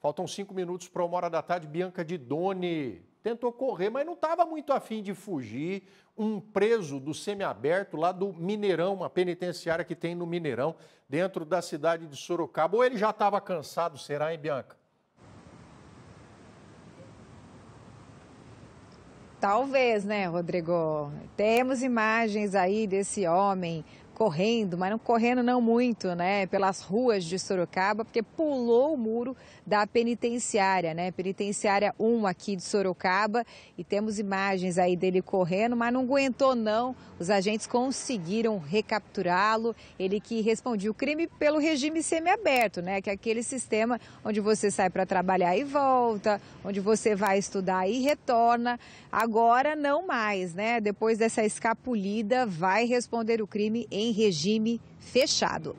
Faltam cinco minutos para uma hora da tarde. Bianca de Doni tentou correr, mas não estava muito afim de fugir. Um preso do semiaberto lá do Mineirão, uma penitenciária que tem no Mineirão, dentro da cidade de Sorocaba. Ou ele já estava cansado, será, hein, Bianca? Talvez, né, Rodrigo? Temos imagens aí desse homem correndo, mas não correndo não muito, né, pelas ruas de Sorocaba, porque pulou o muro da penitenciária, né, penitenciária 1 aqui de Sorocaba, e temos imagens aí dele correndo, mas não aguentou não. Os agentes conseguiram recapturá-lo, ele que respondia o crime pelo regime semiaberto, né, que é aquele sistema onde você sai para trabalhar e volta, onde você vai estudar e retorna. Agora não mais, né? Depois dessa escapulida, vai responder o crime em em regime fechado.